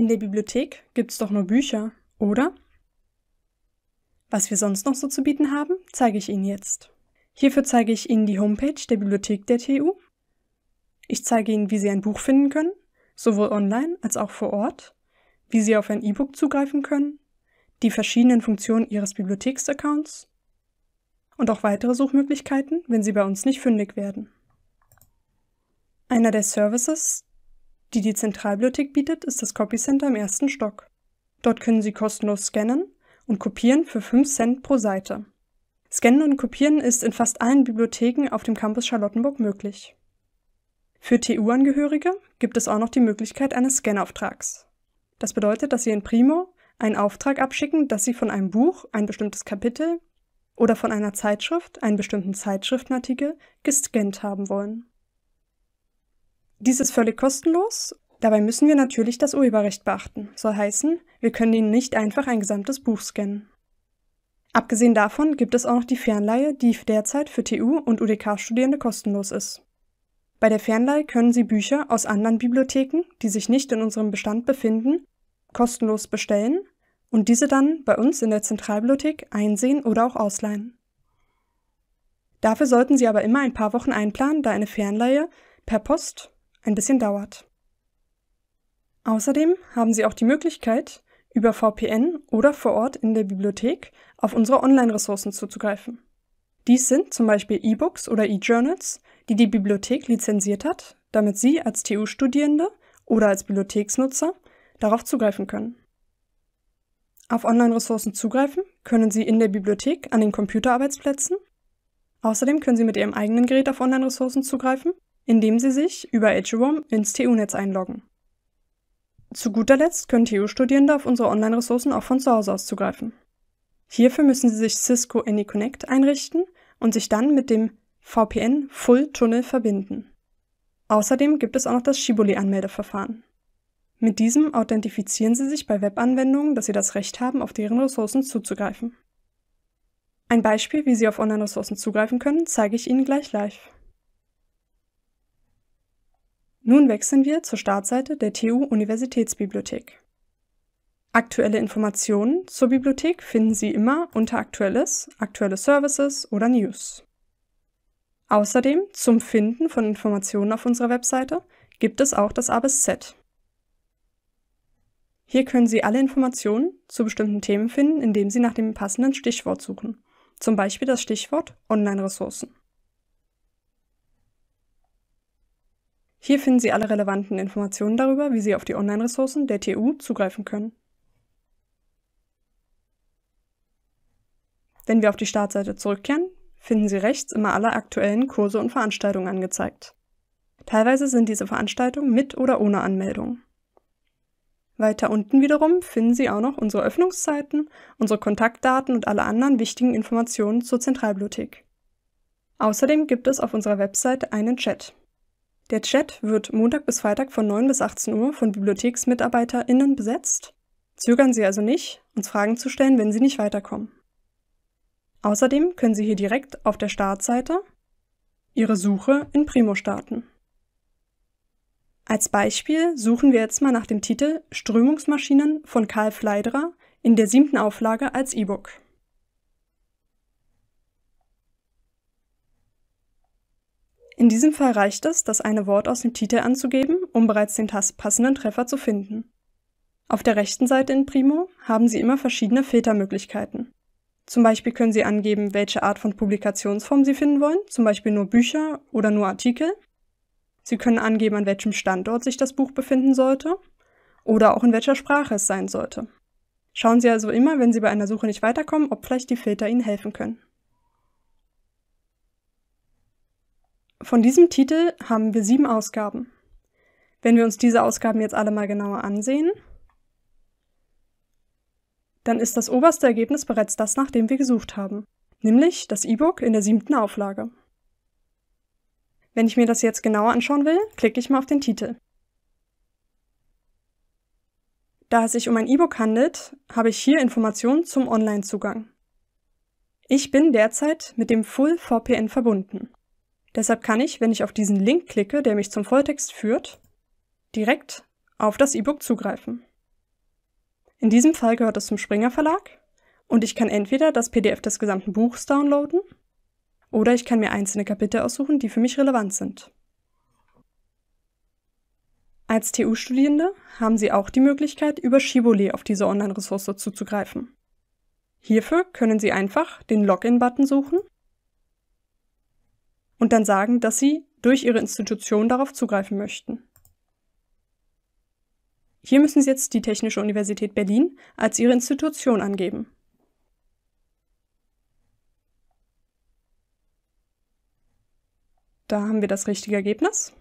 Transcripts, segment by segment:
In der Bibliothek gibt's doch nur Bücher, oder? Was wir sonst noch so zu bieten haben, zeige ich Ihnen jetzt. Hierfür zeige ich Ihnen die Homepage der Bibliothek der TU. Ich zeige Ihnen, wie Sie ein Buch finden können, sowohl online als auch vor Ort, wie Sie auf ein E-Book zugreifen können, die verschiedenen Funktionen Ihres Bibliotheksaccounts und auch weitere Suchmöglichkeiten, wenn Sie bei uns nicht fündig werden. Einer der Services, die die Zentralbibliothek bietet, ist das Copycenter im ersten Stock. Dort können Sie kostenlos scannen und kopieren für 5 Cent pro Seite. Scannen und Kopieren ist in fast allen Bibliotheken auf dem Campus Charlottenburg möglich. Für TU-Angehörige gibt es auch noch die Möglichkeit eines Scanauftrags. Das bedeutet, dass Sie in Primo einen Auftrag abschicken, dass Sie von einem Buch, ein bestimmtes Kapitel oder von einer Zeitschrift, einen bestimmten Zeitschriftenartikel gescannt haben wollen. Dies ist völlig kostenlos. Dabei müssen wir natürlich das Urheberrecht beachten. Soll heißen, wir können Ihnen nicht einfach ein gesamtes Buch scannen. Abgesehen davon gibt es auch noch die Fernleihe, die derzeit für TU- und UDK-Studierende kostenlos ist. Bei der Fernleihe können Sie Bücher aus anderen Bibliotheken, die sich nicht in unserem Bestand befinden, kostenlos bestellen und diese dann bei uns in der Zentralbibliothek einsehen oder auch ausleihen. Dafür sollten Sie aber immer ein paar Wochen einplanen, da eine Fernleihe per Post ein bisschen dauert. Außerdem haben Sie auch die Möglichkeit, über VPN oder vor Ort in der Bibliothek auf unsere Online-Ressourcen zuzugreifen. Dies sind zum Beispiel E-Books oder E-Journals, die die Bibliothek lizenziert hat, damit Sie als TU-Studierende oder als Bibliotheksnutzer darauf zugreifen können. Auf Online-Ressourcen zugreifen können Sie in der Bibliothek an den Computerarbeitsplätzen. Außerdem können Sie mit Ihrem eigenen Gerät auf Online-Ressourcen zugreifen indem Sie sich über Eduroam ins TU-Netz einloggen. Zu guter Letzt können TU-Studierende auf unsere Online-Ressourcen auch von zu Hause aus zugreifen. Hierfür müssen Sie sich Cisco AnyConnect einrichten und sich dann mit dem VPN Full Tunnel verbinden. Außerdem gibt es auch noch das Shibuli-Anmeldeverfahren. Mit diesem authentifizieren Sie sich bei Webanwendungen, dass Sie das Recht haben, auf deren Ressourcen zuzugreifen. Ein Beispiel, wie Sie auf Online-Ressourcen zugreifen können, zeige ich Ihnen gleich live. Nun wechseln wir zur Startseite der TU Universitätsbibliothek. Aktuelle Informationen zur Bibliothek finden Sie immer unter Aktuelles, Aktuelle Services oder News. Außerdem zum Finden von Informationen auf unserer Webseite gibt es auch das A bis Z. Hier können Sie alle Informationen zu bestimmten Themen finden, indem Sie nach dem passenden Stichwort suchen, zum Beispiel das Stichwort Online-Ressourcen. Hier finden Sie alle relevanten Informationen darüber, wie Sie auf die Online-Ressourcen der TU zugreifen können. Wenn wir auf die Startseite zurückkehren, finden Sie rechts immer alle aktuellen Kurse und Veranstaltungen angezeigt. Teilweise sind diese Veranstaltungen mit oder ohne Anmeldung. Weiter unten wiederum finden Sie auch noch unsere Öffnungszeiten, unsere Kontaktdaten und alle anderen wichtigen Informationen zur Zentralbibliothek. Außerdem gibt es auf unserer Website einen Chat. Der Chat wird Montag bis Freitag von 9 bis 18 Uhr von BibliotheksmitarbeiterInnen besetzt. Zögern Sie also nicht, uns Fragen zu stellen, wenn Sie nicht weiterkommen. Außerdem können Sie hier direkt auf der Startseite Ihre Suche in Primo starten. Als Beispiel suchen wir jetzt mal nach dem Titel Strömungsmaschinen von Karl Fleiderer in der siebten Auflage als E-Book. In diesem Fall reicht es, das eine Wort aus dem Titel anzugeben, um bereits den passenden Treffer zu finden. Auf der rechten Seite in Primo haben Sie immer verschiedene Filtermöglichkeiten. Zum Beispiel können Sie angeben, welche Art von Publikationsform Sie finden wollen, zum Beispiel nur Bücher oder nur Artikel. Sie können angeben, an welchem Standort sich das Buch befinden sollte oder auch in welcher Sprache es sein sollte. Schauen Sie also immer, wenn Sie bei einer Suche nicht weiterkommen, ob vielleicht die Filter Ihnen helfen können. Von diesem Titel haben wir sieben Ausgaben. Wenn wir uns diese Ausgaben jetzt alle mal genauer ansehen, dann ist das oberste Ergebnis bereits das, nach dem wir gesucht haben, nämlich das E-Book in der siebten Auflage. Wenn ich mir das jetzt genauer anschauen will, klicke ich mal auf den Titel. Da es sich um ein E-Book handelt, habe ich hier Informationen zum Online-Zugang. Ich bin derzeit mit dem Full VPN verbunden. Deshalb kann ich, wenn ich auf diesen Link klicke, der mich zum Volltext führt, direkt auf das E-Book zugreifen. In diesem Fall gehört es zum Springer Verlag und ich kann entweder das PDF des gesamten Buchs downloaden oder ich kann mir einzelne Kapitel aussuchen, die für mich relevant sind. Als TU-Studierende haben Sie auch die Möglichkeit, über Shibole auf diese Online-Ressource zuzugreifen. Hierfür können Sie einfach den Login-Button suchen und dann sagen, dass sie durch ihre Institution darauf zugreifen möchten. Hier müssen Sie jetzt die Technische Universität Berlin als Ihre Institution angeben. Da haben wir das richtige Ergebnis.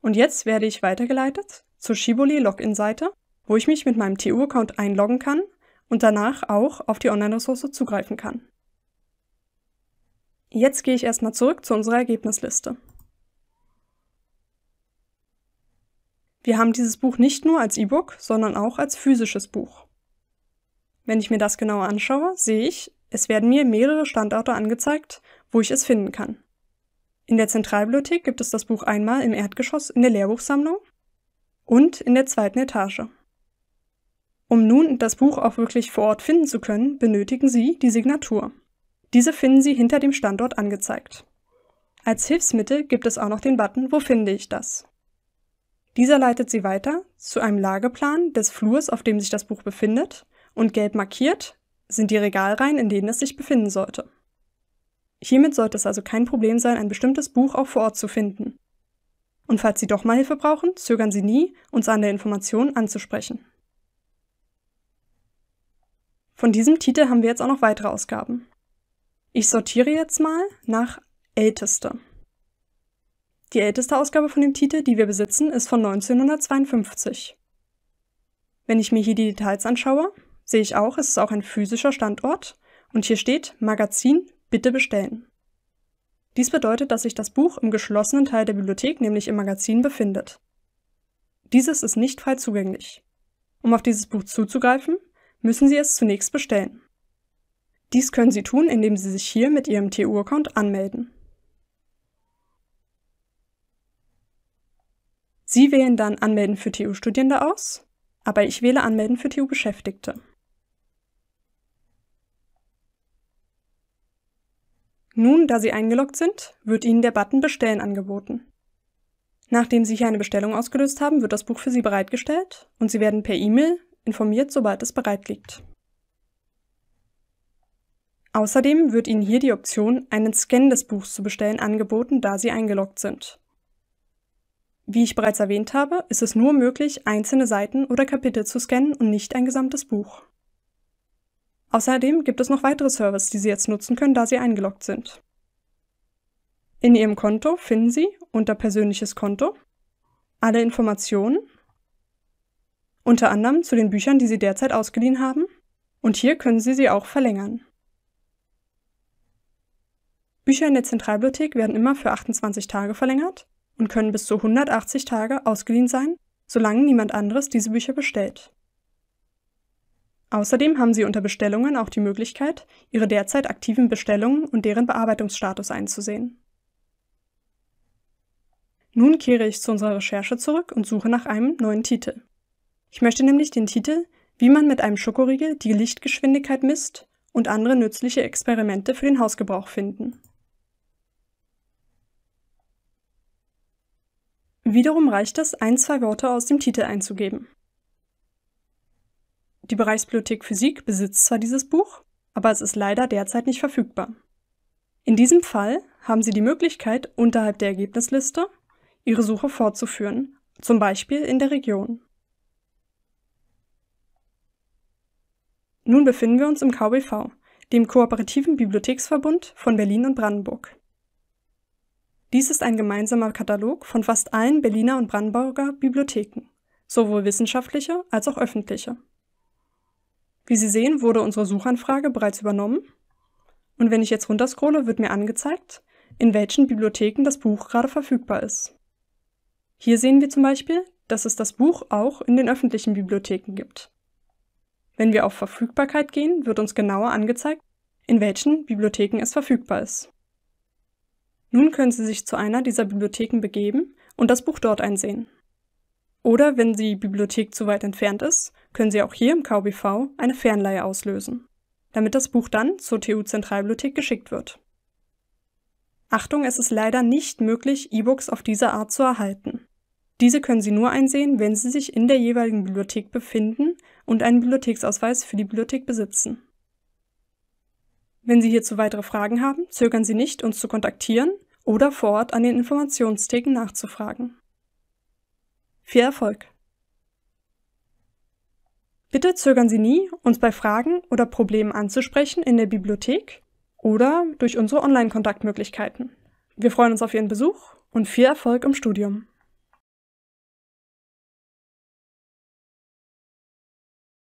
Und jetzt werde ich weitergeleitet zur Shiboli Login-Seite, wo ich mich mit meinem TU-Account einloggen kann und danach auch auf die Online-Ressource zugreifen kann. Jetzt gehe ich erstmal zurück zu unserer Ergebnisliste. Wir haben dieses Buch nicht nur als E-Book, sondern auch als physisches Buch. Wenn ich mir das genauer anschaue, sehe ich, es werden mir mehrere Standorte angezeigt, wo ich es finden kann. In der Zentralbibliothek gibt es das Buch einmal im Erdgeschoss in der Lehrbuchsammlung und in der zweiten Etage. Um nun das Buch auch wirklich vor Ort finden zu können, benötigen Sie die Signatur. Diese finden Sie hinter dem Standort angezeigt. Als Hilfsmittel gibt es auch noch den Button Wo finde ich das? Dieser leitet Sie weiter zu einem Lageplan des Flurs, auf dem sich das Buch befindet und gelb markiert sind die Regalreihen, in denen es sich befinden sollte. Hiermit sollte es also kein Problem sein, ein bestimmtes Buch auch vor Ort zu finden. Und falls Sie doch mal Hilfe brauchen, zögern Sie nie, uns an der Information anzusprechen. Von diesem Titel haben wir jetzt auch noch weitere Ausgaben. Ich sortiere jetzt mal nach älteste. Die älteste Ausgabe von dem Titel, die wir besitzen, ist von 1952. Wenn ich mir hier die Details anschaue, sehe ich auch, es ist auch ein physischer Standort und hier steht Magazin bitte bestellen. Dies bedeutet, dass sich das Buch im geschlossenen Teil der Bibliothek, nämlich im Magazin, befindet. Dieses ist nicht frei zugänglich. Um auf dieses Buch zuzugreifen, müssen Sie es zunächst bestellen. Dies können Sie tun, indem Sie sich hier mit Ihrem TU-Account anmelden. Sie wählen dann Anmelden für TU-Studierende aus, aber ich wähle Anmelden für TU-Beschäftigte. Nun, da Sie eingeloggt sind, wird Ihnen der Button Bestellen angeboten. Nachdem Sie hier eine Bestellung ausgelöst haben, wird das Buch für Sie bereitgestellt und Sie werden per E-Mail informiert, sobald es bereit liegt. Außerdem wird Ihnen hier die Option, einen Scan des Buchs zu bestellen, angeboten, da Sie eingeloggt sind. Wie ich bereits erwähnt habe, ist es nur möglich, einzelne Seiten oder Kapitel zu scannen und nicht ein gesamtes Buch. Außerdem gibt es noch weitere Services, die Sie jetzt nutzen können, da Sie eingeloggt sind. In Ihrem Konto finden Sie unter Persönliches Konto alle Informationen, unter anderem zu den Büchern, die Sie derzeit ausgeliehen haben, und hier können Sie sie auch verlängern. Bücher in der Zentralbibliothek werden immer für 28 Tage verlängert und können bis zu 180 Tage ausgeliehen sein, solange niemand anderes diese Bücher bestellt. Außerdem haben Sie unter Bestellungen auch die Möglichkeit, Ihre derzeit aktiven Bestellungen und deren Bearbeitungsstatus einzusehen. Nun kehre ich zu unserer Recherche zurück und suche nach einem neuen Titel. Ich möchte nämlich den Titel Wie man mit einem Schokoriegel die Lichtgeschwindigkeit misst und andere nützliche Experimente für den Hausgebrauch finden. Wiederum reicht es, ein, zwei Wörter aus dem Titel einzugeben. Die Bereichsbibliothek Physik besitzt zwar dieses Buch, aber es ist leider derzeit nicht verfügbar. In diesem Fall haben Sie die Möglichkeit, unterhalb der Ergebnisliste Ihre Suche fortzuführen, zum Beispiel in der Region. Nun befinden wir uns im KBV, dem Kooperativen Bibliotheksverbund von Berlin und Brandenburg. Dies ist ein gemeinsamer Katalog von fast allen Berliner und Brandenburger Bibliotheken, sowohl wissenschaftliche als auch öffentliche. Wie Sie sehen, wurde unsere Suchanfrage bereits übernommen. Und wenn ich jetzt runterscrolle, wird mir angezeigt, in welchen Bibliotheken das Buch gerade verfügbar ist. Hier sehen wir zum Beispiel, dass es das Buch auch in den öffentlichen Bibliotheken gibt. Wenn wir auf Verfügbarkeit gehen, wird uns genauer angezeigt, in welchen Bibliotheken es verfügbar ist. Nun können Sie sich zu einer dieser Bibliotheken begeben und das Buch dort einsehen. Oder wenn die Bibliothek zu weit entfernt ist, können Sie auch hier im KBV eine Fernleihe auslösen, damit das Buch dann zur TU Zentralbibliothek geschickt wird. Achtung, es ist leider nicht möglich, E-Books auf diese Art zu erhalten. Diese können Sie nur einsehen, wenn Sie sich in der jeweiligen Bibliothek befinden und einen Bibliotheksausweis für die Bibliothek besitzen. Wenn Sie hierzu weitere Fragen haben, zögern Sie nicht, uns zu kontaktieren oder vor Ort an den Informationstheken nachzufragen. Viel Erfolg! Bitte zögern Sie nie, uns bei Fragen oder Problemen anzusprechen in der Bibliothek oder durch unsere Online-Kontaktmöglichkeiten. Wir freuen uns auf Ihren Besuch und viel Erfolg im Studium!